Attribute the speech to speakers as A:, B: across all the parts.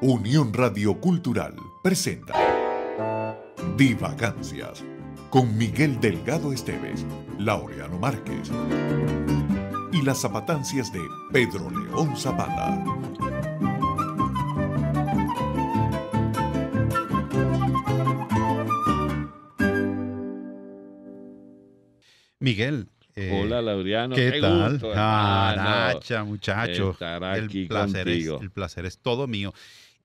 A: Unión Radio Cultural presenta Divagancias con Miguel Delgado Esteves, Laureano Márquez y las zapatancias de Pedro León Zapata. Miguel, eh, Hola, Laureano. ¿Qué, tal? Gusto, muchacho. el placer, es, todo mío.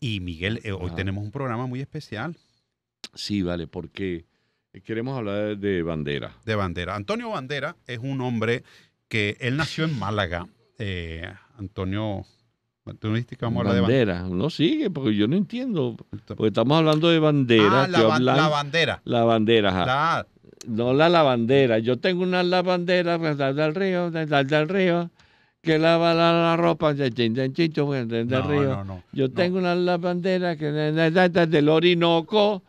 A: Y Miguel, eh, hoy tenemos un programa muy especial. Sí, vale, porque eh, queremos hablar de Bandera. De Bandera. Antonio Bandera es un hombre que él nació en Málaga. Eh, Antonio ¿Tú no dijiste que vamos a hablar de bandera?
B: No sigue, porque yo no entiendo. Porque estamos hablando de bandera. Ah, la, bandera. La bandera, ajá. La... No la bandera. Yo tengo una lavandera, del río, del río que lava la, ropa, pues, de del río. Yo tengo una bandera que del Orinoco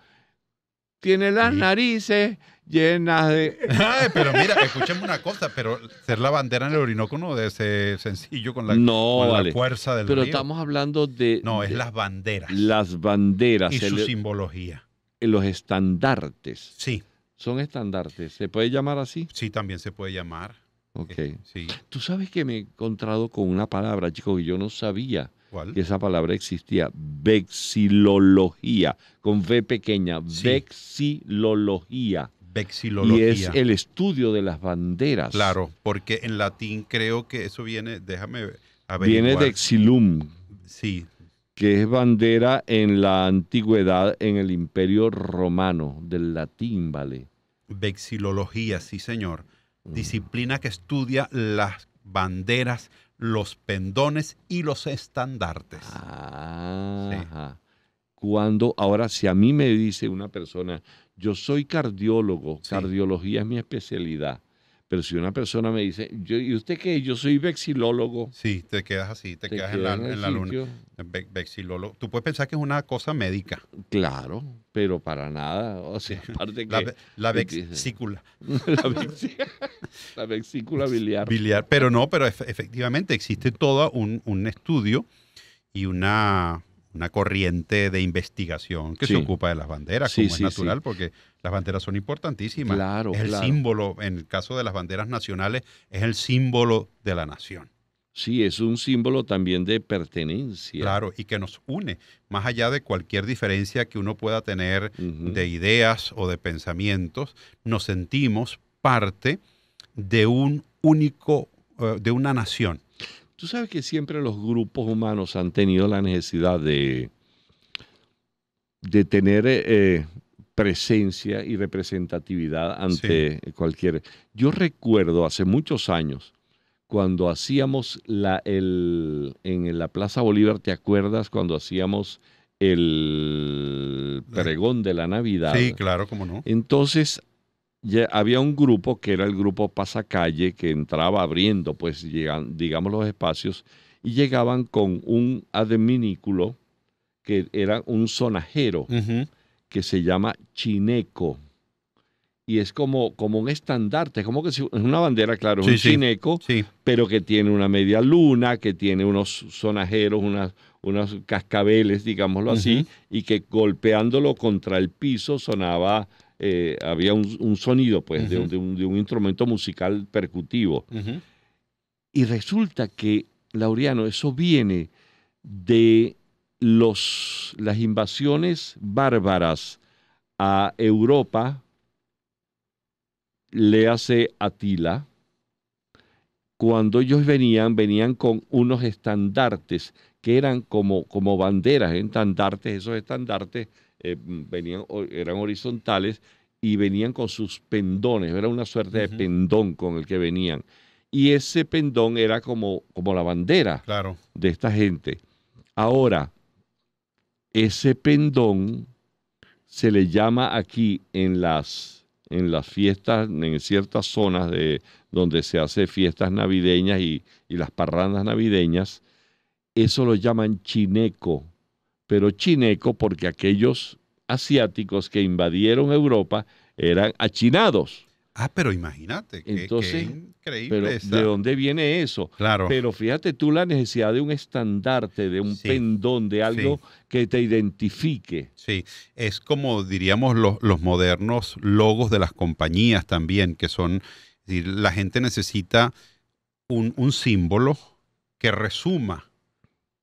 B: tiene las narices llenas de. Ay, pero mira,
A: escuchemos una cosa, pero ser la bandera en el Orinoco no es sencillo con la, fuerza del Pero estamos
B: hablando de.
A: No, es las banderas.
B: Las banderas. Y su
A: simbología.
B: Eh, los estandartes. Sí. Son estandartes. ¿Se puede llamar así? Sí, también se puede llamar. Ok. Este, Tú sabes que me he encontrado con una palabra, chicos, que yo no sabía que esa palabra existía. Vexilología, con V pequeña. Vexilología.
A: Vexilología. Y es el
B: estudio de las banderas. Claro,
A: porque en latín creo que eso viene, déjame averiguar. Viene de
B: exilum. Sí, que es bandera en la antigüedad en el imperio romano, del latín, ¿vale?
A: Vexilología, sí señor disciplina que estudia las banderas, los pendones y los
B: estandartes. Cuando ahora si a mí me dice una persona, yo soy cardiólogo, cardiología es mi especialidad, pero si una persona me dice, ¿y usted qué? Yo soy vexilólogo. Sí, te quedas así, te, quedas, en la, luna. vexilólogo.
A: Tú puedes pensar que es una cosa médica. Claro, pero para nada. O sea, La,
B: vexícula. la, vexícula biliar. Biliar. Pero no,
A: pero efectivamente existe todo un, un estudio y una una corriente de investigación que se ocupa de las banderas, como es natural, porque las banderas son importantísimas. Claro, es el símbolo, en el caso de las banderas nacionales, es el símbolo de la nación. Sí, es un símbolo también de pertenencia. Claro, y que nos une, más allá de cualquier diferencia que uno pueda tener de ideas o de pensamientos, nos sentimos parte
B: de un único, eh, de una nación Tú sabes que siempre los grupos humanos han tenido la necesidad de, de tener eh, eh, presencia y representatividad ante cualquier. Yo recuerdo hace muchos años cuando hacíamos la, el, en la Plaza Bolívar, ¿te acuerdas cuando hacíamos el pregón de la Navidad? Sí, claro, cómo no. Entonces había un grupo que era el grupo Pasacalle que entraba abriendo, pues, llegan, digamos, los espacios y llegaban con un adminículo que era un sonajero que se llama chineco. Y es como, como un estandarte, es como que es una bandera, claro, un chineco, pero que tiene una media luna, que tiene unos sonajeros, unas, unos cascabeles, digámoslo así, y que golpeándolo contra el piso sonaba eh, había un, sonido pues, de, un, instrumento musical percutivo. Y resulta que, Laureano, eso viene de los, las invasiones bárbaras a Europa, le hace Atila, cuando ellos venían, venían con unos estandartes que eran como, como banderas, estandartes, esos estandartes eh, venían, eran horizontales y venían con sus pendones, era una suerte de pendón con el que venían. Y ese pendón era como, como la bandera de esta gente. Ahora, ese pendón se le llama aquí en las, en las fiestas, en ciertas zonas de, donde se hace fiestas navideñas y, y las parrandas navideñas, eso lo llaman chineco pero chineco porque aquellos asiáticos que invadieron Europa eran achinados. Ah, pero imagínate, qué Entonces, increíble. ¿De dónde viene eso? Claro. Pero fíjate tú la necesidad de un estandarte, de un pendón, de algo que te identifique. Sí, es como
A: diríamos los, modernos logos de las compañías también, que son, la gente necesita un, un símbolo que resuma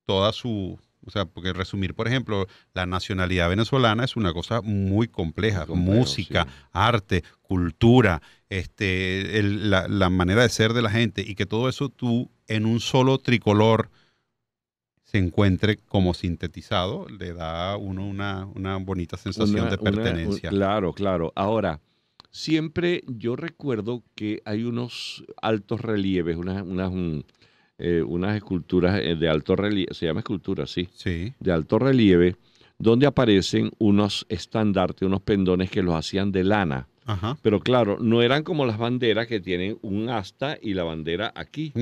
A: toda su, o sea, porque resumir, por ejemplo, la nacionalidad venezolana es una cosa muy compleja. Música, arte, cultura, este, la, manera de ser de la gente y que todo eso tú en un solo tricolor se encuentre como sintetizado, le da a uno una, bonita sensación de pertenencia.
B: claro, claro. Ahora, siempre yo recuerdo que hay unos altos relieves, unas... Eh, unas esculturas eh, de alto relieve, se llama escultura, sí, sí. de alto relieve, donde aparecen unos estandartes, unos pendones que los hacían de lana. Pero claro, no eran como las banderas que tienen un asta y la bandera aquí,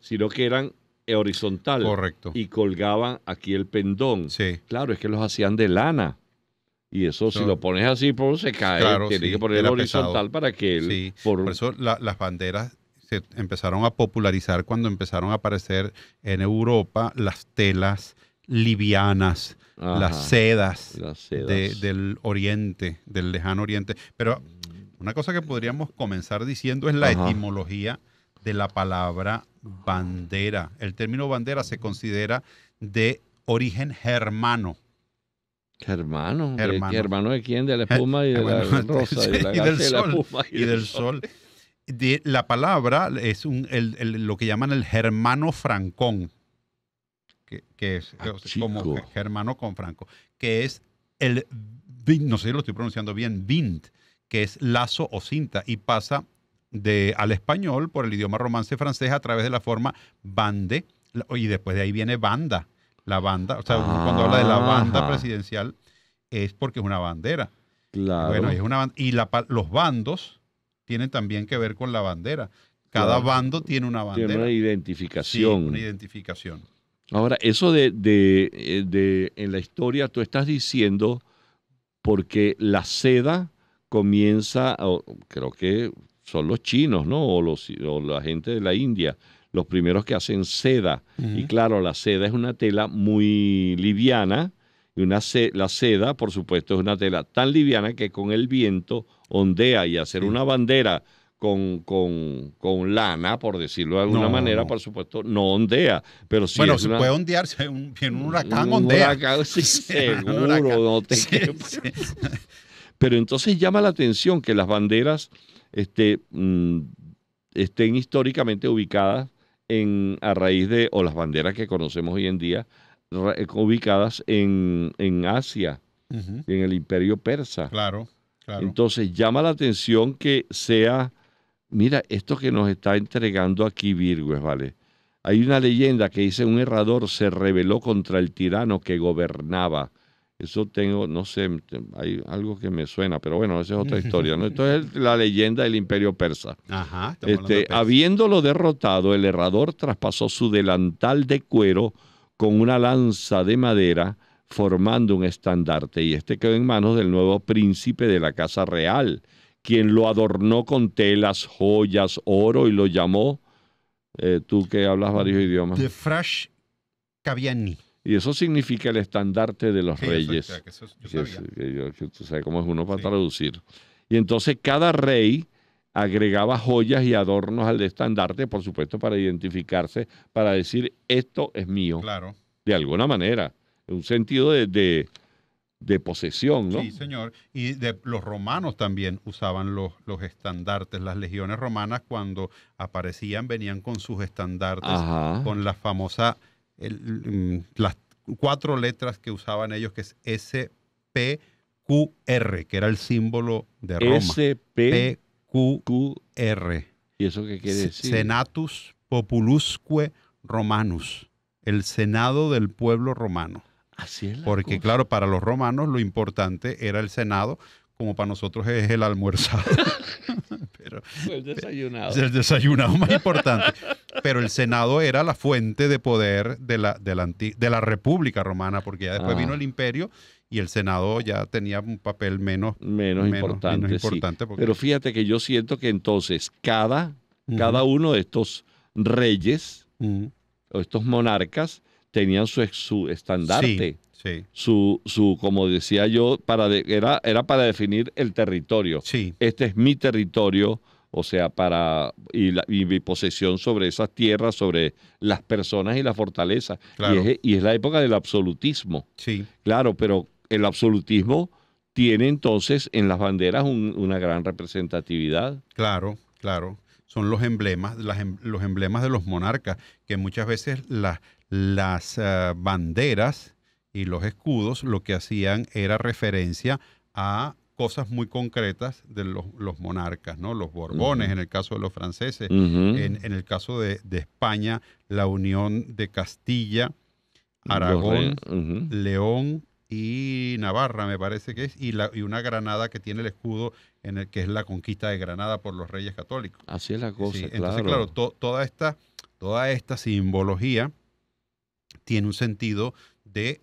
B: sino que eran eh, horizontal. Correcto. Y colgaban aquí el pendón. Sí. Claro, es que los hacían de lana. Y eso, si lo pones así, por pues, se cae. Claro, que ponerlo horizontal para que él.
A: Por... eso las banderas se empezaron a popularizar cuando empezaron a aparecer en Europa las telas livianas, las sedas, del oriente, del lejano oriente. Pero mm. una cosa que podríamos comenzar diciendo es la etimología de la palabra bandera. El término bandera se considera de origen germano. Germano, hermano. ¿Hermano de quién? De la espuma y de la rosa. Y del sol la palabra es un, lo que llaman el germano francón, que, es ah, como germano con franco, que es el, no sé si lo estoy pronunciando bien, vint, que es lazo o cinta, y pasa de, al español por el idioma romance francés a través de la forma bande, y después de ahí viene banda. La banda, o sea, cuando habla de la banda presidencial es porque es una bandera. Claro. Bueno, es una, y los bandos tiene también que ver con la bandera.
B: Cada bando
A: tiene una bandera. Tiene una
B: identificación. una
A: identificación.
B: Ahora, eso eh, de, en la historia, tú estás diciendo porque la seda comienza, creo que son los chinos, ¿no? O, los, o la gente de la India, los primeros que hacen seda. Y claro, la seda es una tela muy liviana. Y una, la seda, por supuesto, es una tela tan liviana que con el viento ondea y hacer una bandera con, lana, por decirlo de alguna manera, por supuesto, no ondea. Pero bueno, se puede ondearse,
A: en un huracán ondea. sí, seguro,
B: Pero entonces llama la atención que las banderas este, mm, estén históricamente ubicadas en, a raíz de, o las banderas que conocemos hoy en día, eh, ubicadas en, en Asia, en el imperio persa. Claro. Entonces llama la atención que sea, mira, esto que nos está entregando aquí Virgües, ¿vale? Hay una leyenda que dice un herrador se rebeló contra el tirano que gobernaba. Eso tengo, no sé, hay algo que me suena, pero bueno, esa es otra historia. ¿no? Esto es la leyenda del imperio persa.
A: Ajá, este,
B: Habiéndolo derrotado, el herrador traspasó su delantal de cuero con una lanza de madera formando un estandarte y este quedó en manos del nuevo príncipe de la Casa Real, quien lo adornó con telas, joyas, oro y lo llamó, eh, tú que hablas varios mm, idiomas. de Frash Kaviani. Y eso significa el estandarte de los reyes. yo cómo es uno para traducir. Y entonces cada rey agregaba joyas y adornos al estandarte, por supuesto, para identificarse, para decir, esto es mío. Claro. De alguna manera un sentido de, de, posesión, ¿no? Sí,
A: señor. Y de, los romanos también usaban los, los estandartes. Las legiones romanas cuando aparecían venían con sus estandartes, con las famosas mm, las cuatro letras que usaban ellos, que es SPQR, que era el símbolo de Roma. SPQR. ¿Y eso qué quiere decir? Senatus Populusque Romanus, el Senado del pueblo romano. Porque claro, para los romanos lo importante era el Senado, como para nosotros es el almuerzo.
B: Pero, el desayunado. El desayunado más importante.
A: Pero el Senado era la fuente de poder de la, de la, República Romana, porque ya después ah. vino el imperio y el Senado ya tenía un papel menos, menos, importante. Pero
B: fíjate que yo siento que entonces cada, cada uno de estos reyes o estos monarcas tenían su, su estandarte. Sí, Su, su, como decía yo, para era, era para definir el territorio. Sí. Este es mi territorio, o sea, para y, la, y mi posesión sobre esas tierras, sobre las personas y la fortaleza Y, es, la época del absolutismo. Sí. Claro, pero el absolutismo tiene entonces en las banderas una gran representatividad.
A: Claro, claro. Son los emblemas, em, los emblemas de los monarcas, que muchas veces las, las eh, banderas y los escudos lo que hacían era referencia a cosas muy concretas de los, monarcas, ¿no? Los Borbones, en el caso de los franceses, en, el caso de, España, la unión de Castilla,
B: Aragón,
A: León y Navarra, me parece que es, y, una Granada que tiene el escudo en el que es la conquista de Granada por los reyes católicos. Así es la cosa, Entonces, claro, toda, esta, toda esta simbología tiene un sentido de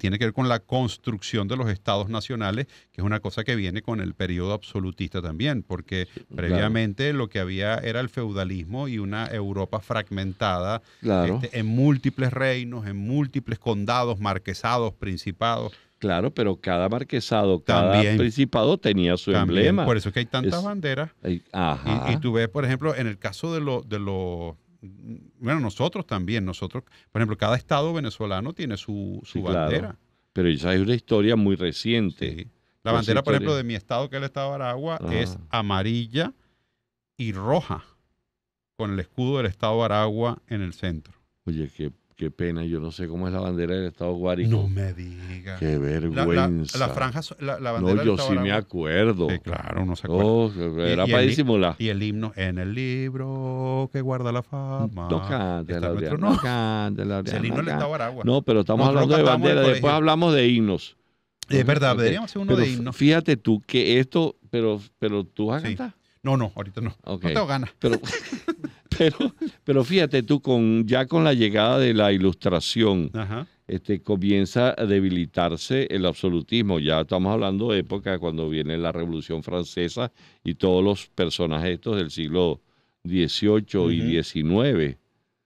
A: tiene que ver con la construcción de los estados nacionales, que es una cosa que viene con el periodo absolutista también, porque previamente lo que había era el feudalismo y una Europa fragmentada claro. Este, en múltiples reinos, en múltiples condados, marquesados, principados. Claro, pero cada marquesado, cada
B: principado tenía su emblema. Por eso es que hay tantas banderas. Y,
A: tú ves, por ejemplo, en el caso de los bueno, nosotros también, nosotros, por ejemplo, cada estado venezolano tiene su, su bandera.
B: Pero esa es una historia muy reciente. La bandera, por ejemplo, de
A: mi estado, que es el estado de Aragua, ah. es
B: amarilla y roja, con el escudo del estado de Aragua en el centro. Oye, qué qué pena, yo no sé cómo es la bandera del Estado Guárico. No me digas. Qué vergüenza. La, la, la franja, la, la bandera No, yo sí me acuerdo. claro, no se acuerda. Oh, era para y disimular. Y
A: el himno, en el libro que guarda la fama. No
B: cante, no, no cante, El himno del Estado No, pero estamos hablando de bandera, después hablamos de himnos. Es verdad, deberíamos hacer uno de himnos. Fíjate tú que esto, pero, pero tú vas no, no, ahorita no. No tengo ganas. Pero, pero, fíjate tú, con, ya con la llegada de la ilustración, Este, comienza a debilitarse el absolutismo. Ya estamos hablando de época cuando viene la Revolución Francesa y todos los personajes estos del siglo XVIII y XIX.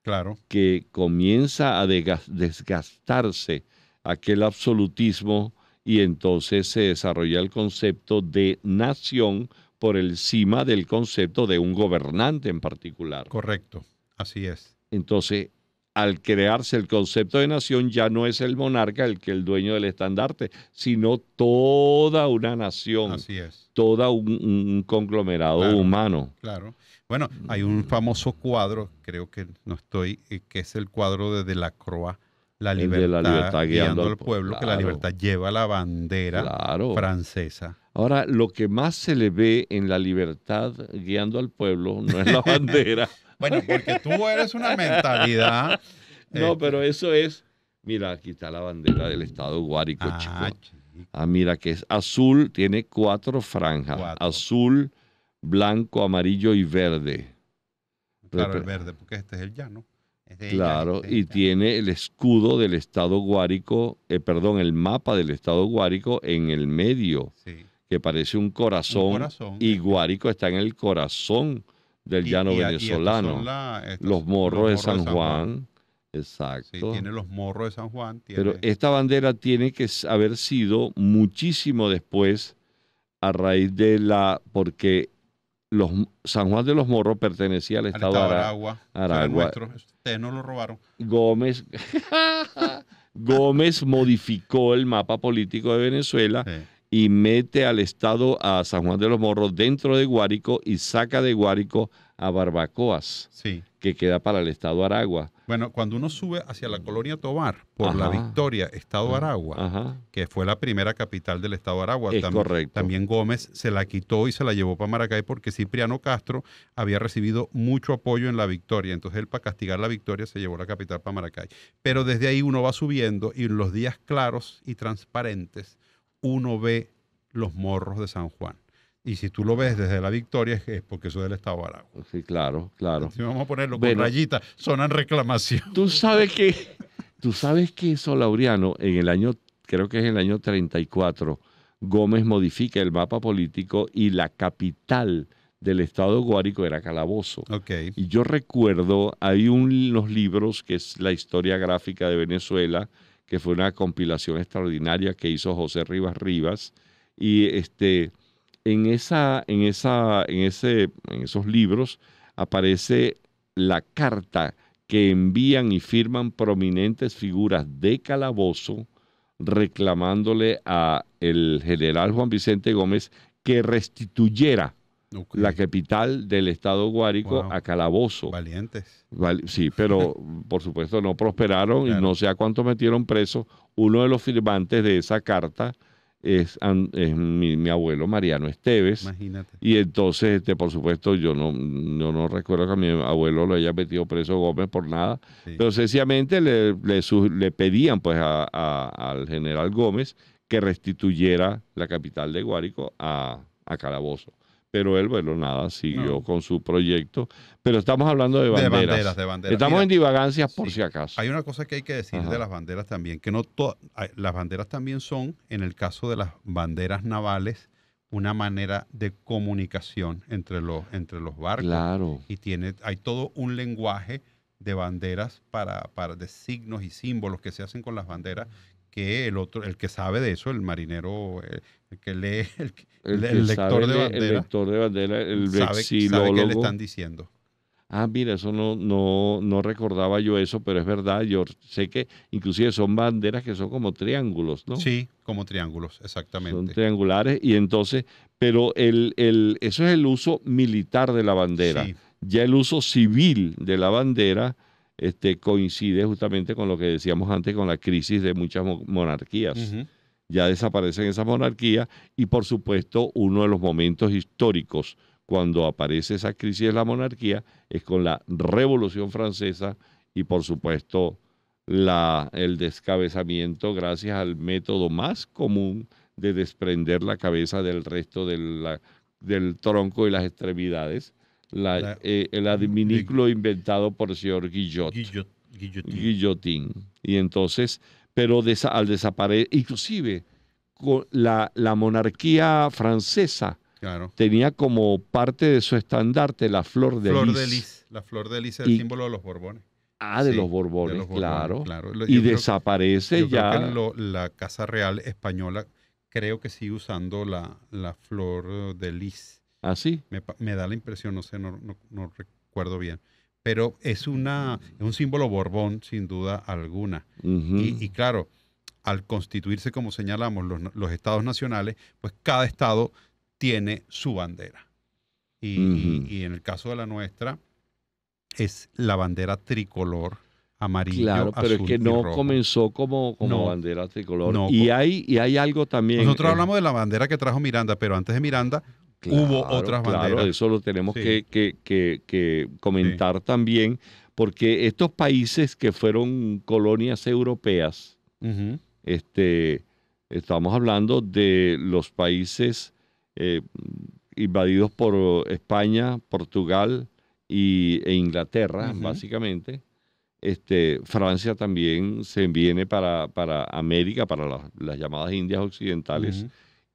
B: Claro. Que comienza a desgastarse aquel absolutismo y entonces se desarrolla el concepto de nación por encima del concepto de un gobernante en particular. Correcto, así es. Entonces, al crearse el concepto de nación, ya no es el monarca el que el dueño del estandarte, sino toda una nación. Así es. Toda un, conglomerado humano. Claro. Bueno,
A: hay un famoso cuadro, creo que no estoy, eh, que es el cuadro de, de la croa
B: la libertad, guiando, al pueblo, que la libertad
A: lleva la bandera francesa.
B: Ahora, lo que más se le ve en la libertad guiando al pueblo no es la bandera. bueno, porque tú eres una mentalidad. no, eh, pero eso es, mira, aquí está la bandera del estado Guárico, ah, ah, mira, que es azul, tiene cuatro franjas. Azul, blanco, amarillo y verde. Claro, el
A: verde, porque este es el llano.
B: claro, y tiene el escudo del estado Guárico, eh, perdón, el mapa del estado Guárico en el medio. Sí que parece un corazón, y eh. Guárico está en el corazón del llano venezolano. los, morros de San, Juan. Exacto. Sí, tiene
A: los morros de San Juan. Pero
B: esta bandera tiene que haber sido muchísimo después a raíz de la, porque los, San Juan de los Morros pertenecía al Estado, Aragua. Aragua. Nuestro,
A: ustedes no lo robaron.
B: Gómez, Gómez modificó el mapa político de Venezuela y mete al Estado a San Juan de los Morros dentro de Guárico y saca de Guárico a Barbacoas, que queda para el Estado Aragua.
A: Bueno, cuando uno sube hacia la colonia Tobar por la Victoria, Estado ah, Aragua, que fue la primera capital del Estado Aragua, también, también Gómez se la quitó y se la llevó para Maracay porque Cipriano Castro había recibido mucho apoyo en la Victoria. Entonces él para castigar la Victoria se llevó la capital para Maracay. Pero desde ahí uno va subiendo y en los días claros y transparentes uno ve los morros de San Juan. Y si tú lo ves desde la victoria, es porque eso es del Estado de Sí,
B: claro, claro.
A: vamos a ponerlo con sonan reclamación. Tú sabes que,
B: tú sabes que Laureano en el año, creo que es en el año 34, Gómez modifica el mapa político y la capital del estado Guárico era Calabozo. Okay. Y yo recuerdo, hay unos libros que es la historia gráfica de Venezuela, que fue una compilación extraordinaria que hizo José Rivas Rivas. Y este, en, esa, en, esa, en, ese, en esos libros aparece la carta que envían y firman prominentes figuras de calabozo reclamándole a el general Juan Vicente Gómez que restituyera la capital del estado Guárico, a Calabozo. Valientes. sí, pero por supuesto no prosperaron y no sé a cuánto metieron preso Uno de los firmantes de esa carta es, mi, abuelo Mariano Esteves. Imagínate. Y entonces, este, por supuesto, yo no, no recuerdo que a mi abuelo lo haya metido preso Gómez por nada, pero sencillamente le, le, pedían pues al general Gómez que restituyera la capital de Guárico a Calabozo pero él, bueno, nada, siguió con su proyecto. Pero estamos hablando de banderas. Estamos en divagancias por si acaso.
A: Hay una cosa que hay que decir de las banderas también, que no todas las banderas también son, en el caso de las banderas navales, una manera de comunicación entre los, entre los barcos. Claro. Y tiene, hay todo un lenguaje de banderas para, para de signos y símbolos que se hacen con las banderas que el otro, el que sabe de eso, el marinero, eh, el, que lee, el, lector, de bandera, el lector de bandera, el sabe, sabe qué le están diciendo.
B: Ah, mira, eso no, no, recordaba yo eso, pero es verdad, yo sé que inclusive son banderas que son como triángulos, ¿no? Sí, como triángulos, exactamente. Son triangulares y entonces, pero el, el, eso es el uso militar de la bandera. Ya el uso civil de la bandera este, coincide justamente con lo que decíamos antes, con la crisis de muchas monarquías. Ya desaparecen esas monarquías y por supuesto uno de los momentos históricos cuando aparece esa crisis de la monarquía es con la Revolución Francesa y por supuesto el descabezamiento gracias al método más común de desprender la cabeza del resto del tronco y las extremidades la, eh, el adminículo inventado por el señor Guillot. guillotín. Y entonces, pero al desaparecer, inclusive con la, la monarquía francesa claro. tenía como parte de su estandarte la flor de flor lis.
A: De La flor de lis es el símbolo de los Borbones.
B: Ah, de, los Borbones, claro. Y desaparece ya.
A: la Casa Real Española creo que sigue usando la, la flor de lis Así ah, Me, da la impresión, no sé, no, recuerdo bien. Pero es, una, un símbolo borbón, sin duda alguna. y, claro, al constituirse, como señalamos, los, estados nacionales, pues cada estado tiene su bandera. Y, en el caso de la nuestra, es la bandera tricolor amarillo. Claro, pero es que no comenzó
B: como, bandera tricolor. No, y,
A: hay, y hay algo también. Nosotros hablamos de la bandera que trajo
B: Miranda, pero antes de Miranda hubo otras claro, Eso lo tenemos que, comentar también, porque estos países que fueron colonias europeas, este, estamos hablando de los países eh, invadidos por España, Portugal y, e Inglaterra, básicamente. Este, Francia también se viene para, América, para las llamadas Indias Occidentales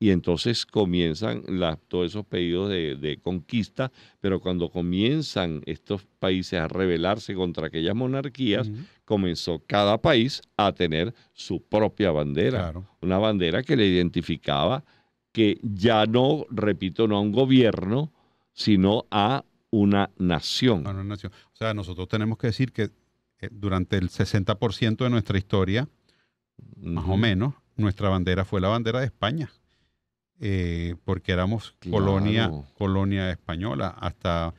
B: y entonces comienzan todos esos pedidos de, conquista, pero cuando comienzan estos países a rebelarse contra aquellas monarquías, comenzó cada país a tener su propia bandera, una bandera que le identificaba que ya no, repito, no a un gobierno, sino a una nación.
A: A una nación. O sea, nosotros tenemos que decir que eh, durante el 60% de nuestra historia, más o menos, nuestra bandera fue la bandera de España. Eh, porque éramos colonia, colonia española, hasta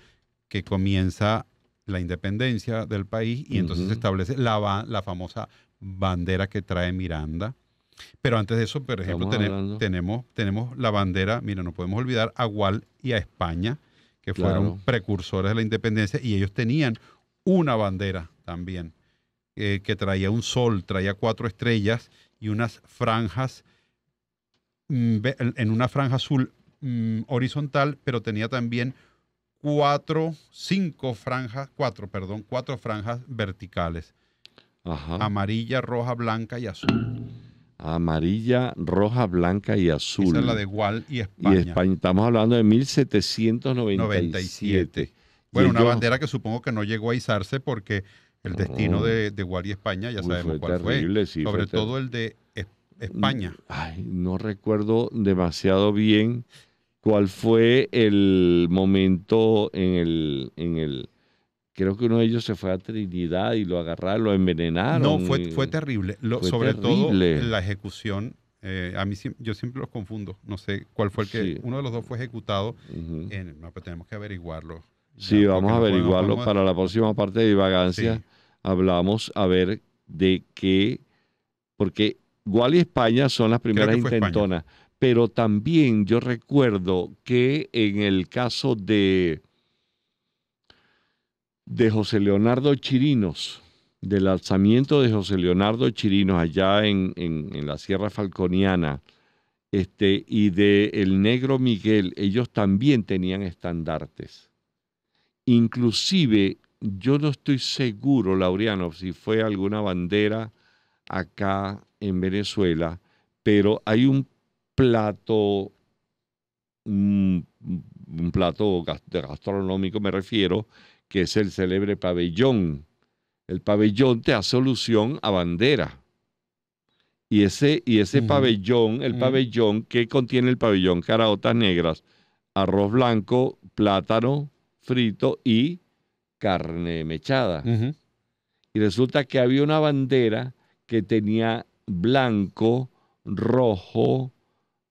A: que comienza la independencia del país y entonces se establece la, famosa bandera que trae Miranda. Pero antes de eso, por ejemplo, tenemos, la bandera, mira, no podemos olvidar a Gual y a España, que fueron precursores de la independencia y ellos tenían una bandera también, eh, que traía un sol, traía cuatro estrellas y unas franjas Mm, en una franja azul mm, horizontal, pero tenía también cuatro, cinco franjas, cuatro, perdón, cuatro franjas verticales. Amarilla, roja, blanca y azul.
B: Amarilla, roja, blanca y azul. Esa es la de Gual y España. Estamos hablando de 1797. 97. Bueno, una bandera
A: que supongo que no llegó a izarse porque el destino de, de Gual y España ya sabemos cuál fue. Sobre todo el de
B: España España. Ay, no recuerdo demasiado bien cuál fue el momento en el, en el, creo que uno de ellos se fue a Trinidad y lo agarraron, lo envenenaron. No, fue, terrible. sobre todo la
A: ejecución. Eh, a mí yo siempre los confundo. No sé cuál fue el que. Uno de los dos fue ejecutado. en, no, tenemos que averiguarlo. Sí, vamos a averiguarlo. Para la
B: próxima parte de divagancia hablamos a ver de qué. Porque Igual y España son las primeras intentonas. Pero también yo recuerdo que en el caso de, de José Leonardo Chirinos, del alzamiento de José Leonardo Chirinos allá en, en, la Sierra Falconiana, este, y de El Negro Miguel, ellos también tenían estandartes. Inclusive, yo no estoy seguro, Laureano, si fue alguna bandera acá en Venezuela, pero hay un plato, mm, un, plato gastronómico, me refiero, que es el célebre pabellón. El pabellón te hace solución a bandera. Y ese, y ese pabellón, el mm. pabellón, ¿qué contiene el pabellón? Caraotas negras, arroz blanco, plátano frito y carne mechada. Y resulta que había una bandera que tenía blanco, rojo,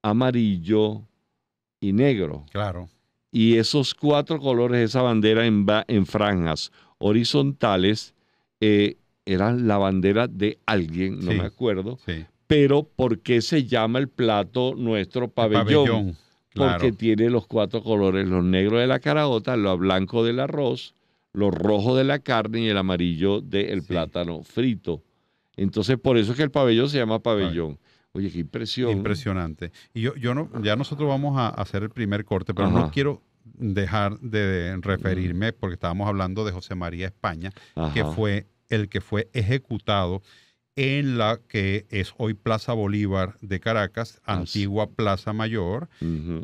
B: amarillo y negro. Claro. Y esos cuatro colores, esa bandera en, en franjas horizontales, eh, eran la bandera de alguien, no me acuerdo. Pero ¿por qué se llama el plato nuestro pabellón? Porque tiene los cuatro colores, los negros de la caraota, los blancos del arroz, los rojos de la carne y el amarillo del plátano frito. Entonces, por eso es que el pabellón se llama pabellón. Oye, qué impresión. Impresionante.
A: Y yo, yo no, ya nosotros vamos a hacer el primer corte, pero no quiero dejar de referirme, mm. porque estábamos hablando de José María España, que fue el que fue ejecutado en la que es hoy Plaza Bolívar de Caracas, antigua Plaza Mayor.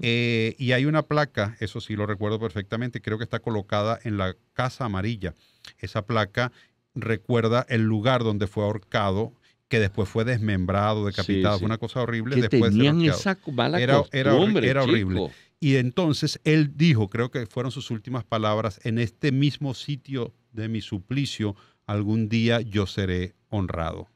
A: Eh, y hay una placa, eso sí lo recuerdo perfectamente, creo que está colocada en la Casa Amarilla. Esa placa recuerda el lugar donde fue ahorcado que después fue desmembrado, decapitado, fue una cosa horrible. Que tenían esa era, Hombre, era horrible. Y entonces él dijo, creo que fueron sus últimas palabras, en este mismo sitio de mi suplicio, algún día yo seré honrado,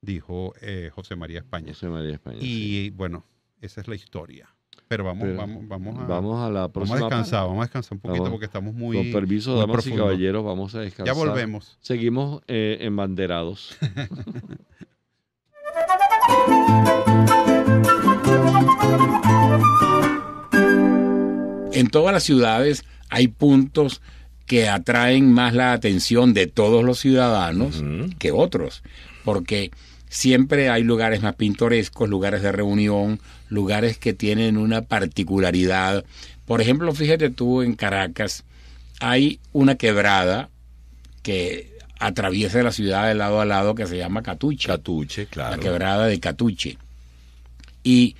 A: dijo eh, José María España. José María España. Y bueno, esa es la historia. Pero vamos, vamos, vamos, a, vamos a la próxima. Vamos a descansar, vamos a descansar un poquito porque estamos muy. Con permiso, damas caballeros, vamos a descansar. Ya volvemos.
B: Seguimos eh, embanderados.
C: en todas las ciudades hay puntos que atraen más la atención de todos los ciudadanos que otros, porque siempre hay lugares más pintorescos, lugares de reunión, lugares que tienen una particularidad. Por ejemplo, fíjate tú en Caracas, hay una quebrada que atraviesa la ciudad de lado a lado que se llama Catuche. Catuche, claro. La quebrada de Catuche. Y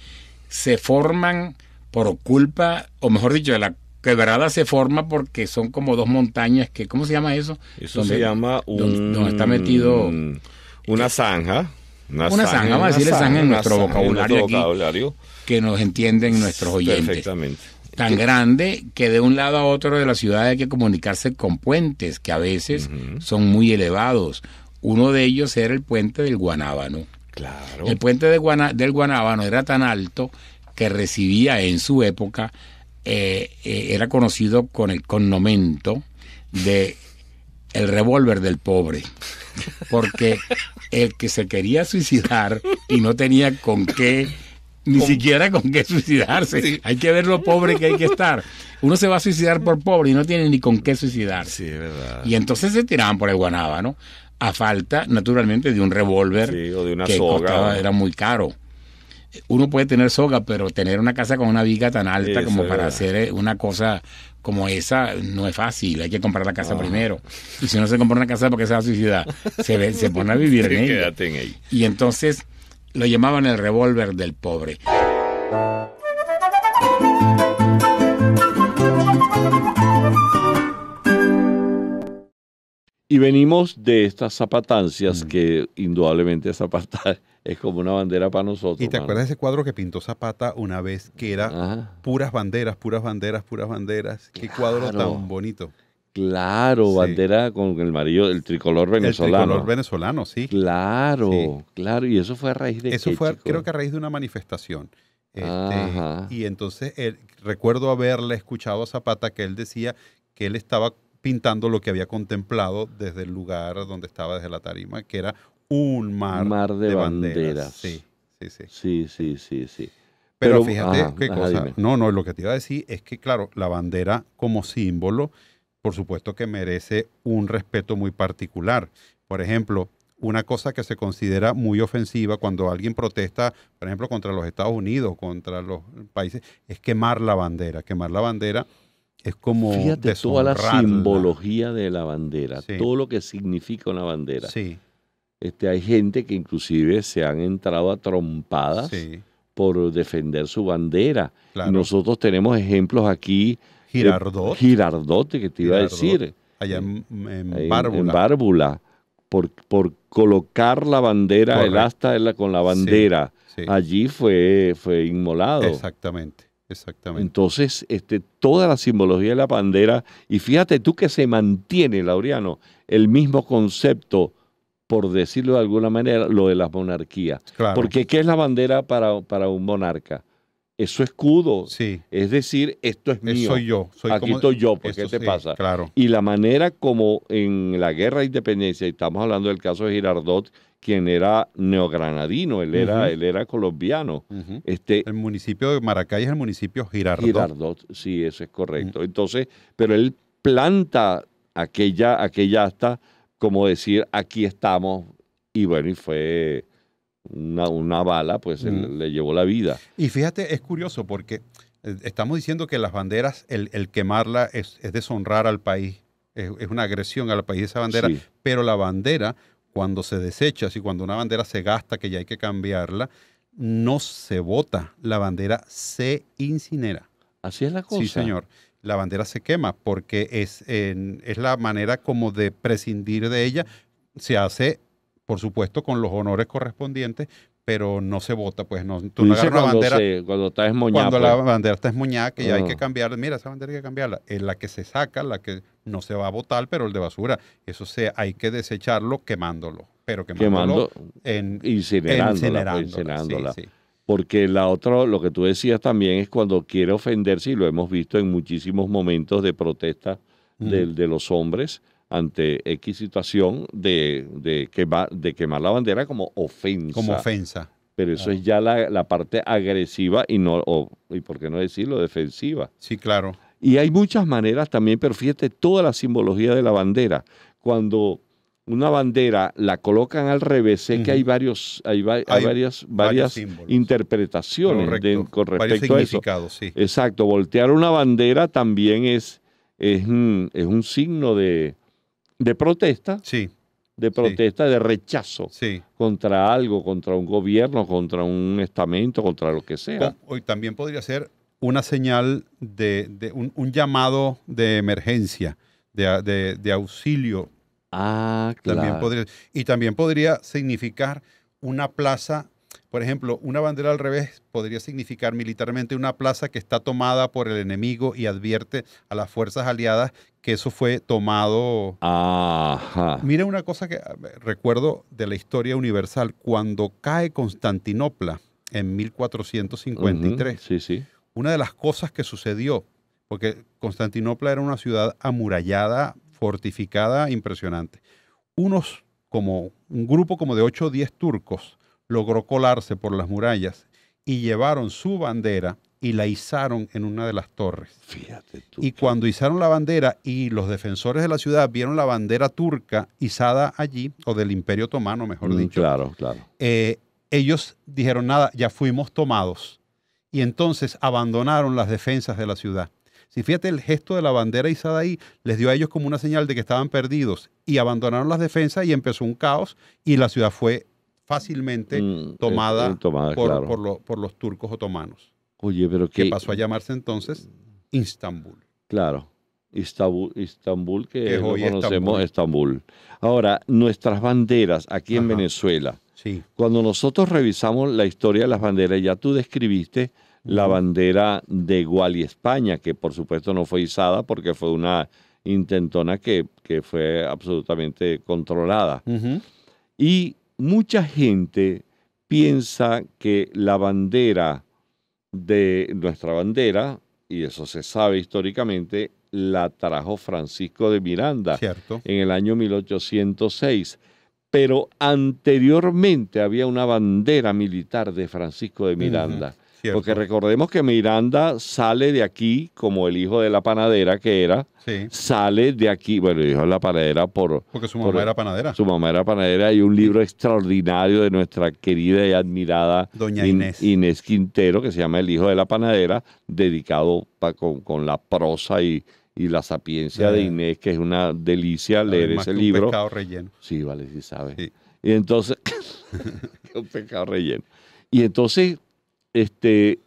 C: se forman por culpa, o mejor dicho, la quebrada se forma porque son como dos montañas que, ¿cómo se llama eso? Eso se llama un... está metido... Un una zanja. Una, zanja, vamos a decir zanja en nuestro vocabulario, que nos entienden nuestros oyentes. Perfectamente. Tan grande que de un lado a otro de la ciudad hay que comunicarse con puentes que a veces son muy elevados. Uno de ellos era el puente del Guanábano. Claro. El puente del Guanábano era tan alto que recibía en su época, eh, eh, era conocido con el connomento de el revólver del pobre, porque el que se quería suicidar y no tenía con qué, ni siquiera con qué suicidarse. Hay que ver lo pobre que hay que estar. Uno se va a suicidar por pobre y no tiene ni con qué suicidarse. Y entonces se tiraban por el guanábano a falta, naturalmente, de un revólver o de una que soga. era muy caro uno puede tener soga, pero tener una casa con una viga tan alta como para hacer eh, una cosa como esa no es fácil. Hay que comprar la casa primero. Y si no se compra una casa, porque se va a suicidar? Se, se pone a vivir en ella. Y entonces lo llamaban el revólver del pobre.
B: Y venimos de estas zapatancias mm. que indudablemente zapatar es como una bandera para nosotros. ¿Y te acuerdas de ese
A: cuadro que pintó Zapata una vez que era puras banderas, puras banderas, puras banderas? Qué cuadro tan bonito.
B: Claro, bandera con el amarillo, el tricolor venezolano. El tricolor venezolano, sí. Claro, claro. Y eso fue a raíz de eso fue,
A: creo que a raíz de una manifestación.
B: Este, y entonces
A: él, recuerdo haberle escuchado a Zapata que él decía que él estaba pintando lo que había contemplado desde el lugar donde estaba, desde la tarima, que era
B: un mar, de, banderas. Sí, sí, sí. Sí, Pero, fíjate qué cosa.
A: no, no, lo que te iba a decir es que, claro, la bandera como símbolo, por supuesto que merece un respeto muy particular. Por ejemplo, una cosa que se considera muy ofensiva cuando alguien protesta, por ejemplo, contra los Estados Unidos, contra los países, es quemar la bandera. Quemar la bandera es como Fíjate toda la simbología
B: de la bandera, todo lo que significa una bandera. Sí. Este, hay gente que inclusive se han entrado a trompadas por defender su bandera. Nosotros tenemos ejemplos aquí. Eh, Girardot. Girardot, que te iba a decir. Allá en, Bárbula. En, Bárbula por, por, colocar la bandera, el asta con la bandera. Allí fue, fue inmolado. Exactamente. Exactamente. Entonces, este, toda la simbología de la bandera, y fíjate tú que se mantiene, Laureano, el mismo concepto por decirlo de alguna manera, lo de las monarquías. Porque ¿qué es la bandera para, para un monarca? Es su escudo. Es decir, esto es mío. Soy yo. Aquí estoy yo, ¿por pues, ¿qué te pasa? Y la manera como en la guerra de independencia, estamos hablando del caso de Girardot, quien era neogranadino, él era, él era colombiano. este, el municipio de Maracay es el municipio Girardot. Girardot, sí, eso es correcto. Entonces, pero él planta aquella, aquella hasta como decir, aquí estamos, y bueno, y fue una, bala, pues le, llevó la vida.
A: Y fíjate, es curioso porque eh, estamos diciendo que las banderas, el, quemarlas quemarla es, es, deshonrar al país, es, una agresión al país esa bandera, pero la bandera, cuando se desecha, así cuando una bandera se gasta, que ya hay que cambiarla, no se bota, la bandera se incinera. Así es la cosa. Sí, señor la bandera se quema porque es, es la manera como de prescindir de ella. Se hace, por supuesto, con los honores correspondientes, pero no se vota, pues no. Tú, no agarras bandera.
B: cuando la pues.
A: bandera está esmoñada, que ya hay que ah. cambiarla. Mira, esa bandera hay que cambiarla. Es la que se saca, la que no se va a votar, pero el de basura. Eso se, hay que desecharlo quemándolo. Pero quemándolo.
B: en, incinerándola. Pues, sí porque la otra, lo que tú decías también es cuando quiere ofenderse, y lo hemos visto en muchísimos momentos de protesta de, los hombres ante X situación de, de, quemar, de la bandera como ofensa. Como ofensa. Pero eso es ya la, parte agresiva y, no, y, ¿por qué no decirlo?, defensiva. Sí, claro. Y hay muchas maneras también, pero fíjate, toda la simbología de la bandera. Cuando una bandera la colocan al revés, sé que hay varios, hay, hay, varias, varias interpretaciones de, con respecto a eso. Sí. Exacto, voltear una bandera también es, es, un, es un signo de, de protesta. Sí. De protesta, de rechazo contra algo, contra un gobierno, contra un estamento, contra lo que sea. Hoy también podría ser
A: una señal de, un, llamado de emergencia, de, de, de auxilio Ah, claro. y también podría significar una plaza, por ejemplo, una bandera al revés podría significar militarmente una plaza que está tomada por el enemigo y advierte a las fuerzas aliadas que eso fue tomado.
B: Ajá.
A: Mira una cosa que ah, recuerdo de la historia universal, cuando cae Constantinopla en 1453, sí, sí. una de las cosas que sucedió, porque Constantinopla era una ciudad amurallada fortificada impresionante. Unos como un grupo como de 8 o 10 turcos logró colarse por las murallas y llevaron su bandera y la izaron en una de las torres. Y cuando izaron la bandera y los defensores de la ciudad vieron la bandera turca izada allí, o del Imperio Otomano, mejor mm, dicho. Claro, claro. Eh, ellos dijeron, nada, ya fuimos tomados. Y entonces abandonaron las defensas de la ciudad. Si fíjate el gesto de la bandera izada ahí, les dio a ellos como una señal de que estaban perdidos y abandonaron las defensas y empezó un caos y la ciudad fue fácilmente mm, eh, tomada, eh, por, los turcos otomanos.
B: Oye, pero qué pasó a llamarse entonces Istambul. Claro. Istambul, que, hoy conocemos Estambul. Ahora, nuestras banderas aquí en Venezuela. Cuando nosotros revisamos la historia de las banderas, ya tú describiste la bandera de Guali España, que por supuesto no fue izada porque fue una intentona que, fue absolutamente controlada. Y mucha gente piensa que la bandera de nuestra bandera, y eso se sabe históricamente, la trajo Francisco de Miranda en el año 1806. Pero anteriormente había una bandera militar de Francisco de Miranda. Porque recordemos que Miranda sale de aquí como el hijo de la panadera que era. Sale de aquí, bueno, el hijo de la panadera por... Porque su mamá era panadera. Su mamá era panadera Hay un libro extraordinario de nuestra querida y admirada Doña Inés. Inés Quintero que se llama El hijo de la panadera, dedicado con, la prosa y, la sapiencia de, eh. Inés, que es una delicia leer ese libro. Un pecado relleno. Sí, vale, sí sabe. Y entonces, un pecado relleno. Y entonces este,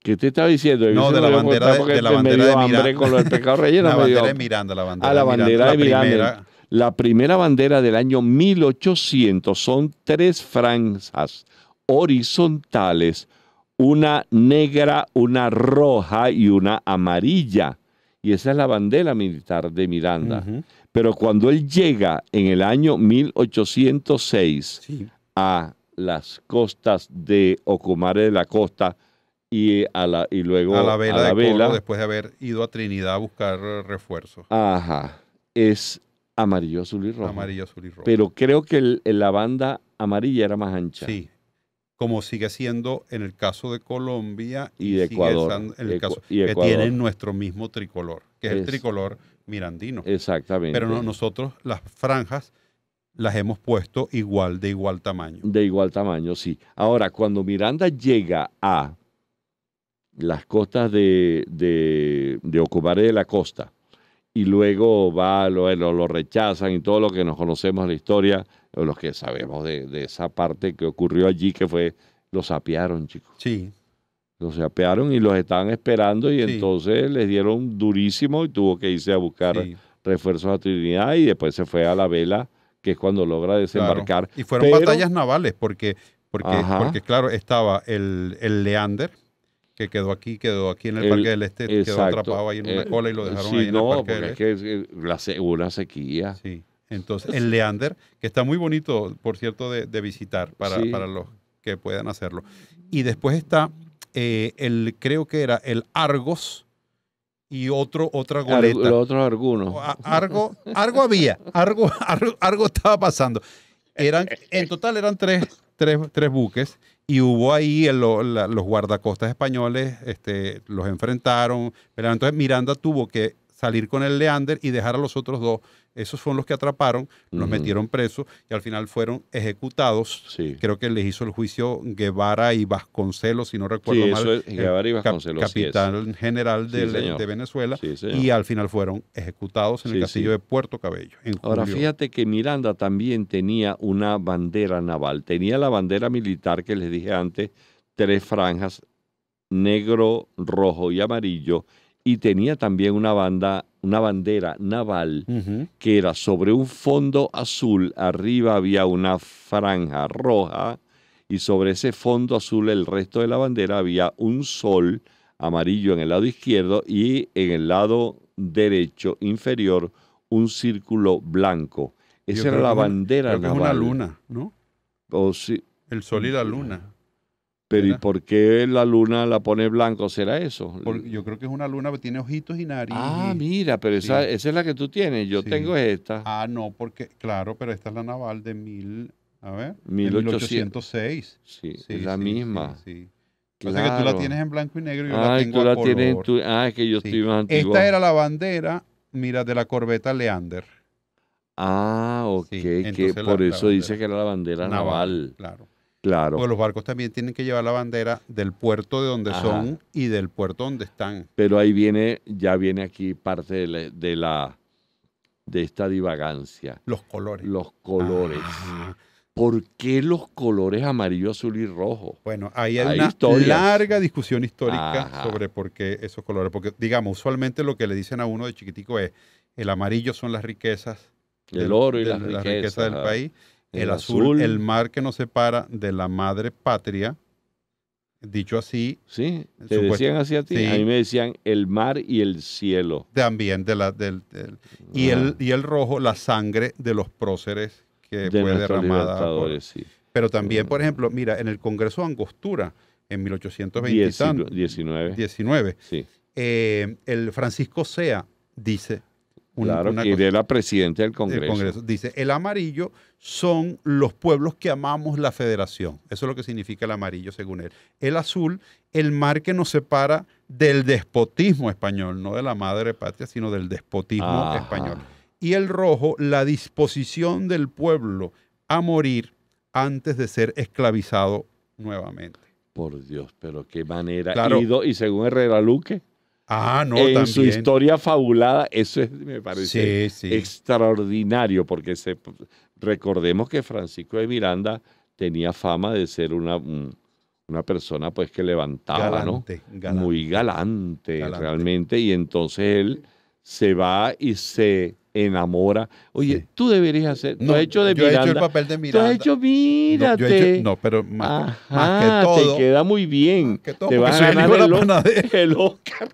B: que te estaba diciendo. No, de la, bandera de, la bandera de, Miranda. Con los la bandera de Miranda, la bandera. la de Miranda. primera. bandera del año 1800 son tres franjas horizontales, una negra, una roja y una amarilla. Y esa es la bandera militar de Miranda. Pero cuando él llega en el año 1806 a las costas de Ocumare de la Costa y, a la, y luego a la vela, de después
A: de haber ido a Trinidad a buscar refuerzos.
B: Ajá, es amarillo, azul y rojo. Amarillo, azul y rojo. Pero creo que la banda amarilla era más ancha. Sí,
A: como sigue siendo en el caso de Colombia y, de Ecuador. el caso, que tienen nuestro mismo tricolor,
B: que es, el tricolor
A: mirandino. Exactamente. Pero nosotros las franjas
B: las hemos puesto igual, de igual tamaño. De igual tamaño, sí. Ahora, cuando Miranda llega a las costas de, de, de la Costa, y luego va, lo, rechazan y todo lo que nos conocemos de la historia, o los que sabemos de, esa parte que ocurrió allí, que fue, los apearon, chicos. Sí. Los apearon y los estaban esperando y entonces les dieron durísimo y tuvo que irse a buscar refuerzos a Trinidad y después se fue a la vela que es cuando logra desembarcar. Y fueron batallas navales, porque,
A: porque, porque claro, estaba el, Leander, que quedó aquí, quedó aquí en el, Parque del Este, quedó atrapado ahí en una eh, cola y lo dejaron ahí en el Parque del Este.
B: que la, una sequía. Sí.
A: Entonces, el Leander, que está muy bonito, por cierto, de, visitar para, los que puedan hacerlo. Y después está eh, el, creo que era el Argos, y otro, otra
B: goleta. algo otro alguno. algo
A: había, algo algo estaba pasando. Eran, en total eran tres, tres, tres buques y hubo ahí los guardacostas españoles, este, los enfrentaron. Pero entonces Miranda tuvo que salir con el Leander y dejar a los otros dos esos fueron los que atraparon, nos metieron presos y al final fueron ejecutados. Creo que les hizo el juicio Guevara y Vasconcelos, si no recuerdo mal. Eso es, Guevara y Vasconcelos. capitán general de, Venezuela. y al final fueron ejecutados en el castillo de Puerto Cabello. Ahora fíjate
B: que Miranda también tenía una bandera naval. Tenía la bandera militar que les dije antes, tres franjas, negro, rojo y amarillo y tenía también una banda, una bandera naval que era sobre un fondo azul, arriba había una franja roja y sobre ese fondo azul el resto de la bandera había un sol amarillo en el lado izquierdo y en el lado derecho inferior un círculo blanco. Esa era la bandera que Es luna, ¿no? O si, el sol y la luna. Pero ¿y por qué la luna la pone blanco? ¿Será eso? yo creo que es una luna que tiene
A: ojitos y nariz. Ah,
B: mira, pero esa, es la que tú tienes. Yo tengo esta.
A: Ah, no, porque, claro, pero esta es la naval de mil, a ver, 1806. Sí, es la
B: misma. Sí. Claro. O sea que tú la tienes en blanco y negro y yo la tengo tú color. ah, es que yo estoy más antiguo. Esta
A: era la bandera, mira, de la corbeta Leander.
B: Ah, ok, que por eso dice que era la bandera naval. Claro. Claro.
A: los barcos también tienen que llevar la bandera del puerto de donde son y del puerto donde están.
B: Pero ahí viene, ya viene aquí parte de la, de, esta divagancia. Los colores. Los colores. Ah. ¿Por qué los colores amarillo, azul y rojo? Bueno, ahí hay, una larga discusión histórica sobre por qué esos
A: colores. Porque, digamos, usualmente lo que le dicen a uno de chiquitico es el amarillo son las riquezas.
B: Del, el oro y las riquezas del país el, azul, el
A: mar que nos separa de la madre patria.
B: Dicho así. Sí, te decían así a ti. A mí me decían el mar y el cielo. También, de la, del, y, el, ah.
A: y el rojo, la sangre de los próceres que fue derramada. Pero también, por ejemplo, mira, en el Congreso de Angostura, en 1820
B: 19.
A: Eh, el Francisco Sea dice
B: y claro, y de del Congreso.
A: Dice, el amarillo son los pueblos que amamos la federación. Eso es lo que significa el amarillo, según él. El azul, el mar que nos separa del despotismo español, no de la madre patria, sino del despotismo español. Y el rojo, la disposición del pueblo a morir antes de ser esclavizado
B: nuevamente. Por Dios, pero qué manera. Claro. y según Herrera Luque. Ah, no, en su historia fabulada, eso me parece extraordinario, porque recordemos que Francisco de Miranda tenía fama de ser una, una persona pues que levantaba, ¿no? Muy galante, realmente, y entonces él se va y se enamora. Oye, tú deberías hacer. No, has hecho de Miranda. Yo he hecho el papel de Tú has hecho, mírate. No, he hecho, no pero
A: más, que todo. Te queda
B: muy bien. te vas a ganar el, Oscar.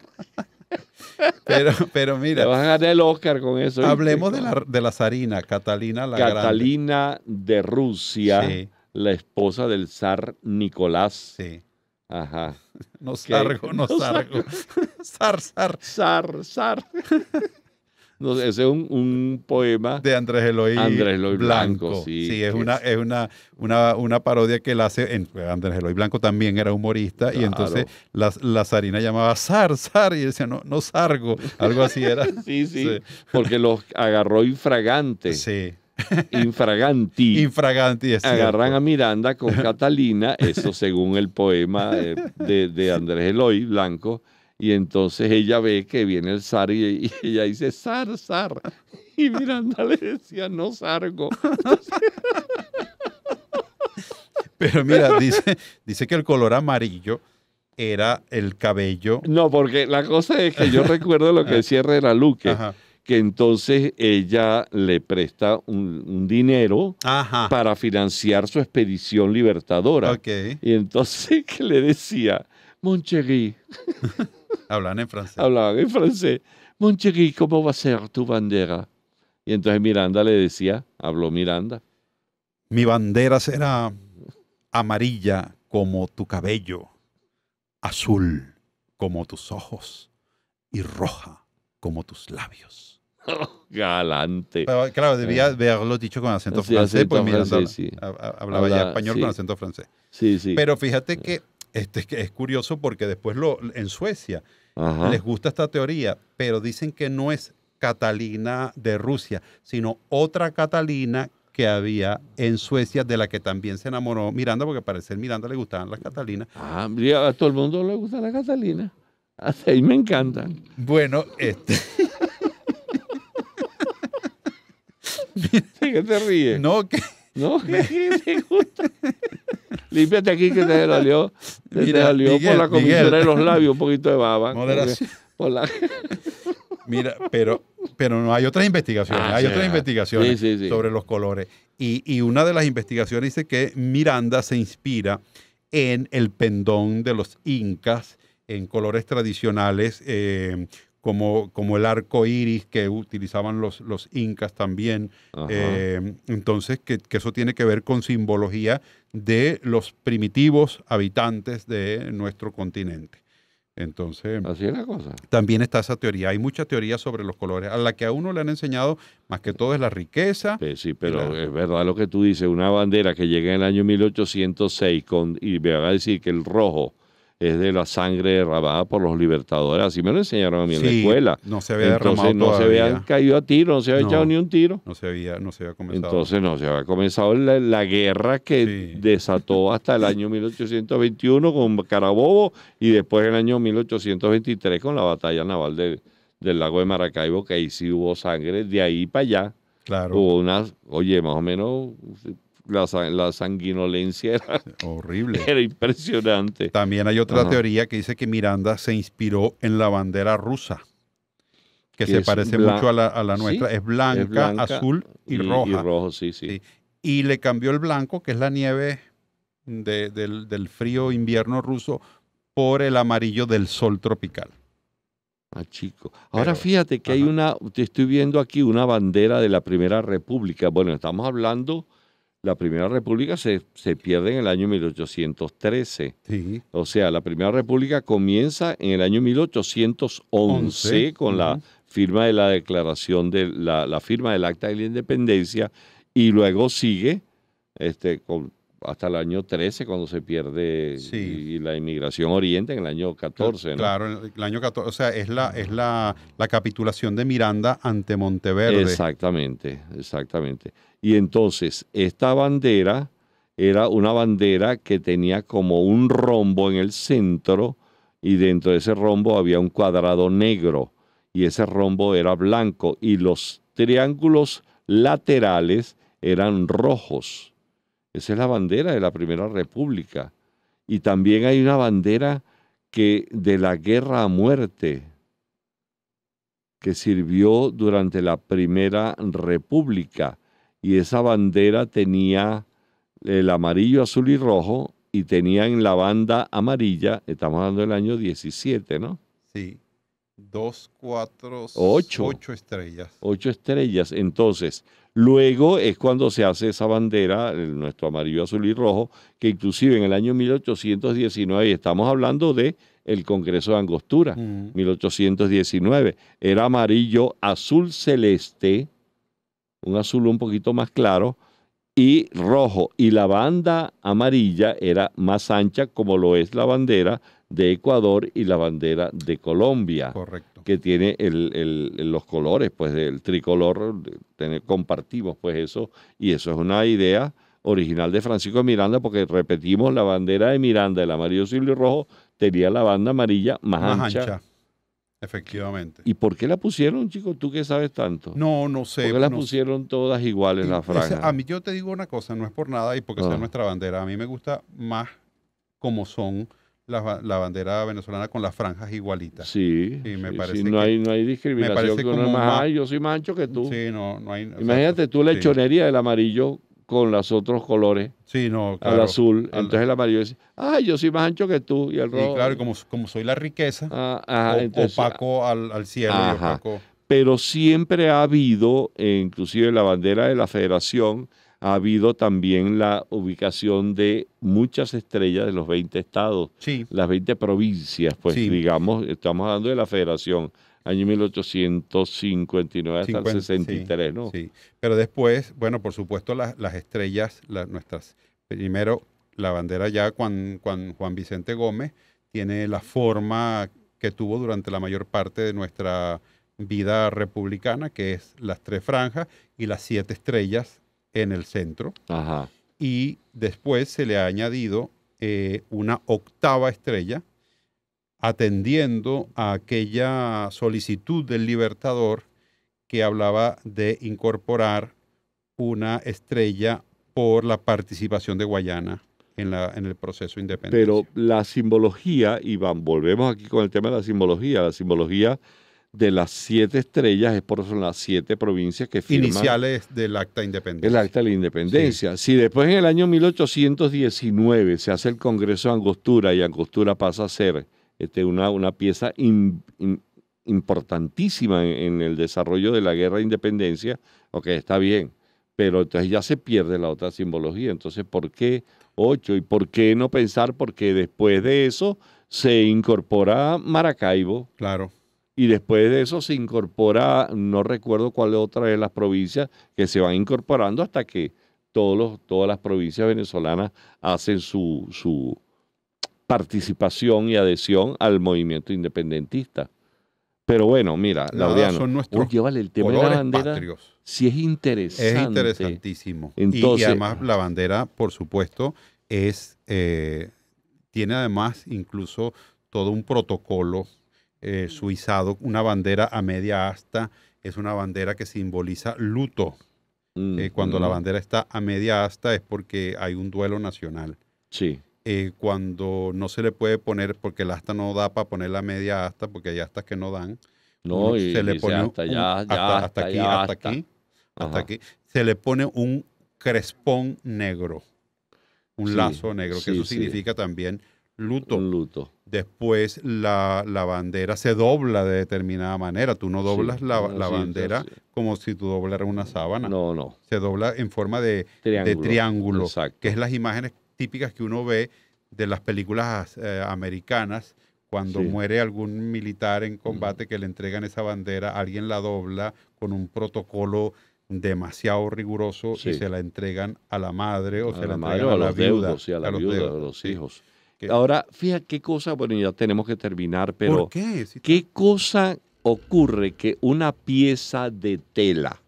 B: pero,
A: pero mira. Te vas a ganar el Oscar con eso. Hablemos de la, de la zarina, Catalina la
B: Catalina de Rusia, sí. la esposa del zar Nicolás. Sí. Ajá.
A: No sargo, no, no zar,
B: zar. Zar, zar ese es un, poema. De
A: Andrés Eloy, Blanco. sí, es, una, es una, parodia que él hace. Pues, Andrés Eloy Blanco también era humorista y entonces la, zarina llamaba zar, zar y
B: decía, no, zargo. algo así era. sí, sí, porque los agarró infragante. Sí. Infraganti. Infraganti, Agarran a Miranda con Catalina, eso según el poema eh, de, de Andrés Eloy Blanco y entonces ella ve que viene el zar y, ella dice, zar, zar. Y Miranda le decía, no zargo. Pero mira, dice,
A: dice que el color amarillo era el cabello. No,
B: porque la cosa es que yo recuerdo lo que decía Herrera Luque, que entonces ella le presta un, dinero para financiar su expedición libertadora. Y entonces que le decía, Monchegui. Hablan en francés. Hablaban en francés. Monchegui, ¿cómo va a ser tu bandera? Y entonces Miranda le decía, habló Miranda.
A: Mi bandera será amarilla como tu cabello, azul como tus ojos y roja como tus labios.
B: galante. claro, debía eh. haberlo dicho con acento francés, pues Miranda hablaba ya español con acento francés. Sí, sí. Pero
A: fíjate que este, es curioso porque después lo, en Suecia les gusta esta teoría, pero dicen que no es Catalina de Rusia, sino otra Catalina que había en Suecia, de la que también se enamoró Miranda, porque parece parecer
B: Miranda le gustaban las Catalinas. Ah, a todo el mundo le gusta las Catalinas. A mí me encantan. Bueno, este. qué te ríes? No, que. No, te gusta. Límpiate aquí que te dolió te salió por la comisura de los labios un poquito de baba.
A: Mira, pero, pero no, hay otras investigaciones, ah, hay otras ah. investigaciones sobre los colores. Y, una de las investigaciones dice que Miranda se inspira en el pendón de los incas, en colores tradicionales eh, como, el arco iris que utilizaban los, incas también. Eh, entonces, que, eso tiene que ver con simbología de los primitivos habitantes de nuestro continente. Entonces, así es la cosa. También está esa teoría. Hay muchas teorías sobre los colores. A la que a uno le han enseñado más que todo es la
B: riqueza. Sí, pero es verdad lo que tú dices. Una bandera que llega en el año 1806 con, y me van a decir que el rojo es de la sangre derramada por los libertadores. Así me lo enseñaron a mí en la escuela. No se había Entonces, no se había caído a tiro, no se había echado ni un tiro. No se había, no se había comenzado. Entonces no se había comenzado la, guerra que desató hasta el año 1821 con Carabobo y después el año 1823 con la batalla naval del lago de Maracaibo, que ahí sí hubo sangre, de ahí para allá. Claro. Hubo unas, oye, más o menos la, sanguinolencia era horrible. Era impresionante. También hay otra
A: teoría que dice que Miranda se inspiró en la bandera rusa, que, se parece mucho a la, nuestra. es, blanca, azul y, roja. Y rojo, sí, sí, Y le cambió el blanco, que es la nieve del, frío invierno ruso, por el amarillo del sol tropical.
B: Ah, chico. Ahora fíjate que hay una, te estoy viendo aquí una bandera de la Primera República. Bueno, estamos hablando la Primera República se, se, pierde en el año 1813. O sea, la Primera República comienza en el año 1811 con la firma de la declaración de la, la, firma del Acta de la Independencia y luego sigue este, con hasta el año 13 cuando se pierde y, la inmigración oriente en el año 14. Claro,
A: el, año 14, o sea, es la es la, la, capitulación de Miranda ante Monteverde.
B: Exactamente, exactamente. Y entonces, esta bandera era una bandera que tenía como un rombo en el centro y dentro de ese rombo había un cuadrado negro y ese rombo era blanco y los triángulos laterales eran rojos. Esa es la bandera de la Primera República. Y también hay una bandera que de la guerra a muerte que sirvió durante la Primera República. Y esa bandera tenía el amarillo, azul y rojo y tenía en la banda amarilla, estamos hablando del año 17, ¿no? Sí,
A: dos, cuatro, ocho, ocho estrellas.
B: Ocho estrellas. Entonces, Luego es cuando se hace esa bandera, nuestro amarillo, azul y rojo, que inclusive en el año 1819, y estamos hablando de el Congreso de Angostura, 1819, era amarillo, azul celeste, un azul un poquito más claro, y rojo. Y la banda amarilla era más ancha como lo es la bandera de Ecuador y la bandera de Colombia. Correcto que tiene los colores, pues del tricolor, tener, compartimos pues eso, y eso es una idea original de Francisco Miranda, porque repetimos, la bandera de Miranda, el amarillo, silvio y rojo, tenía la banda amarilla más, más ancha. Efectivamente. ¿Y por qué la pusieron, chico, ¿Tú que sabes tanto? No, no sé. ¿Por qué la pusieron todas iguales, las franjas? A
A: mí yo te digo una cosa, no es por nada y porque es ah. nuestra bandera. A mí me gusta más como son la, la, bandera venezolana con las franjas igualitas.
B: Sí, me parece no, hay, no hay discriminación. Me parece que uno más, Ay, yo soy más ancho que tú. Imagínate tú la hechonería del amarillo con los otros colores. Sí, no, claro. Al azul. Entonces el amarillo dice, ay, yo soy más ancho que tú. Y el rojo. Y claro, como, como soy la riqueza, ah, opaco
A: ah, al, al cielo. Y opaco.
B: Pero siempre ha habido, eh, inclusive en la bandera de la federación, ha habido también la ubicación de muchas estrellas de los 20 estados, las 20 provincias, pues digamos, estamos hablando de la federación, año 1859 hasta el 63, ¿no? Sí, pero
A: después, bueno, por supuesto las, estrellas, las, nuestras, primero la bandera ya cuando Juan Vicente Gómez tiene la forma que tuvo durante la mayor parte de nuestra vida republicana, que es las tres franjas y las siete estrellas en el centro. Y después se le ha añadido eh, una octava estrella, atendiendo a aquella solicitud del Libertador que hablaba de incorporar una estrella por la participación de Guayana en, en el proceso independiente.
B: Pero la simbología, Iván, volvemos aquí con el tema de la simbología. La simbología de las siete estrellas, es por son las siete provincias que firman. Iniciales del acta de independencia. El acta de la independencia. Si después en el año 1819 se hace el Congreso de Angostura y Angostura pasa a ser este, una, una pieza importantísima en, el desarrollo de la guerra de independencia, ok, está bien, pero entonces ya se pierde la otra simbología. Entonces, ¿por qué ocho? ¿Y por qué no pensar? Porque después de eso se incorpora Maracaibo. Claro y después de eso se incorpora, no recuerdo cuál otra de las provincias que se van incorporando hasta que todos todas las provincias venezolanas hacen su, su participación y adhesión al movimiento independentista. Pero bueno, mira, Laureano, el tema de la bandera es interesante. Es interesantísimo. y, además
A: la bandera, por supuesto, es eh, tiene además incluso todo un protocolo eh, suizado, una bandera a media asta, es una bandera que simboliza luto. Eh, mm, cuando la mm. bandera está a media asta es porque hay un duelo nacional. Sí. Eh, cuando no se le puede poner, porque el asta no da para poner la media asta, porque hay astas que no dan. No, se le pone hasta, aquí, hasta, aquí, hasta aquí. Se le pone un crespón negro, un lazo negro, que eso significa también luto. Después la, bandera se dobla de determinada manera. Tú no doblas la, bandera como si tú doblaras una sábana. No, no. Se dobla en forma de triángulo, de triángulo que es las imágenes típicas que uno ve de las películas eh, americanas cuando muere algún militar en combate que le entregan esa bandera, alguien la dobla con un protocolo demasiado riguroso y se la entregan a la madre o se la, la entregan a, la viuda, o a, los a los
B: hijos. Ahora, fíjate qué cosa, bueno, ya tenemos que terminar, pero qué? cosa ocurre que una pieza de tela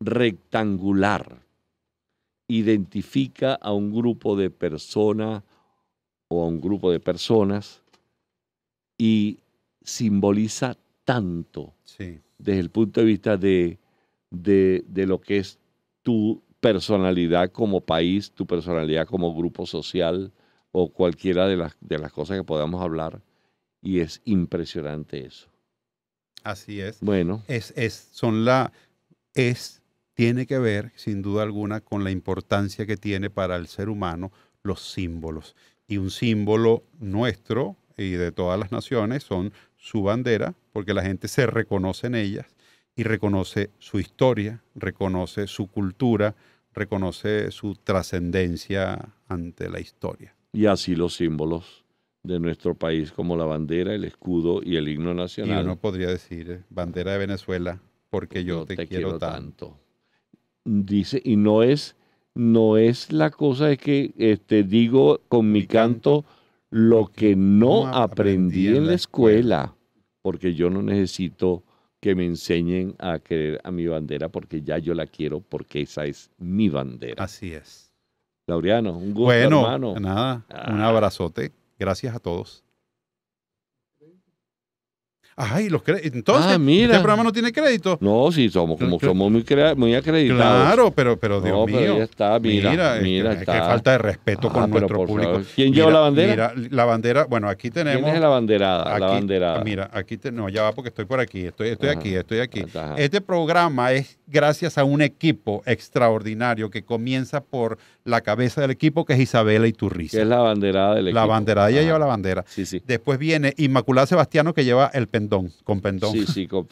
B: rectangular identifica a un grupo de personas o a un grupo de personas y simboliza tanto desde el punto de vista de lo que es tu personalidad como país, tu personalidad como grupo social, o cualquiera de las, de las cosas que podamos hablar. Y es impresionante eso. Así es. Bueno.
A: Es, es,
B: son la, es, tiene
A: que ver, sin duda alguna, con la importancia que tiene para el ser humano los símbolos. Y un símbolo nuestro y de todas las naciones son su bandera, porque la gente se reconoce en ellas y reconoce su historia, reconoce
B: su cultura, reconoce su trascendencia ante la historia y así los símbolos de nuestro país como la bandera, el escudo y el himno nacional. Y uno podría
A: decir eh, bandera de Venezuela
B: porque yo te, quiero, tanto. Dice y no es no es la cosa es que este, digo con mi, canto, lo que no, aprendí, en la escuela, porque yo no necesito que me enseñen a querer a mi bandera porque ya yo la quiero porque esa es mi bandera. Así es. Laureano, un gusto, bueno, hermano. Nada, un ah. abrazote. Gracias a todos.
A: Ay, los créditos. Entonces, ah, este programa
B: no tiene crédito. No, sí, somos, como somos muy, acreditados. Claro, pero, pero Dios mío. está, mira, mira, falta
A: de respeto ah, con nuestro público. ¿Quién lleva la bandera? Mira, la bandera, bueno, aquí tenemos. ¿Quién es la banderada? la banderada. Mira, aquí no, ya va porque estoy por aquí, estoy, estoy aquí, estoy aquí. Este programa es gracias a un equipo extraordinario que comienza por la cabeza del equipo, que es Isabela Iturriza. es la banderada del equipo. La banderada, ella lleva la bandera. Sí, sí. Después viene Inmaculada Sebastiano, que lleva el pendiente pendón, con pendón. Sí, sí, con,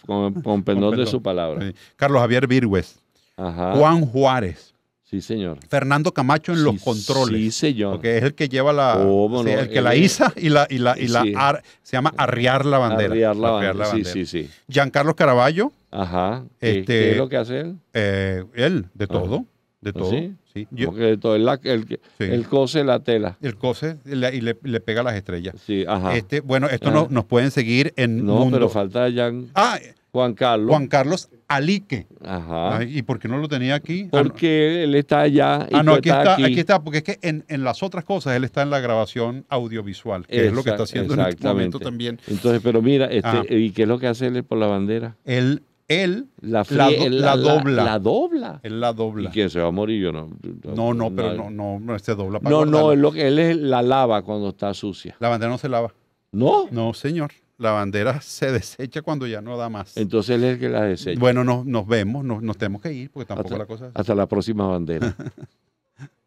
A: pendón de su palabra. Carlos Javier Virgüez. Juan Juárez. Sí, señor. Fernando Camacho en los controles. Sí, señor. Porque es el que lleva la. el que la eh, iza y la. la, se llama arriar la bandera. Arriar la, bandera. la Sí, sí, sí. Giancarlo Caraballo.
B: Ajá. Este, ¿Qué es lo que hace él? Eh, él, de todo. De ¿Ah, todo. Sí, todo, el, el, cose la tela. El cose y le, pega las estrellas. Sí, Este, bueno, esto ah. nos pueden seguir en No, me pero falta ya ah, Juan Carlos. Juan Carlos Alique. Ajá.
A: ¿Y por qué no lo tenía aquí? Ah,
B: porque él está allá. ah, no, aquí está, aquí. está,
A: porque es que en, las otras cosas él está en la grabación audiovisual, que es lo que está haciendo en este momento también.
B: Entonces, pero mira, este, ¿y qué es lo que hace él por la bandera? Él él la, dobla. La, dobla. Él la dobla. Y quién se va a morir yo no. No, no, pero no, no, no se este dobla para No, no, es
A: lo que él es, la lava cuando está sucia. La bandera no se lava. ¿No? No, señor. La bandera se desecha cuando ya no da más. Entonces
B: él es el que la desecha. Bueno,
A: no, nos vemos, nos, tenemos que ir porque tampoco la cosa es...
B: Hasta la próxima bandera.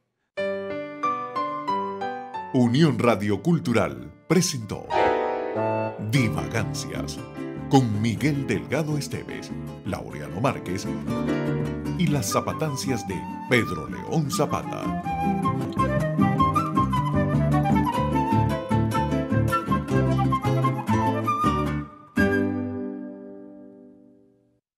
A: Unión Radio Cultural presentó Divagancias con Miguel Delgado Esteves, Laureano Márquez y las zapatancias de Pedro León Zapata.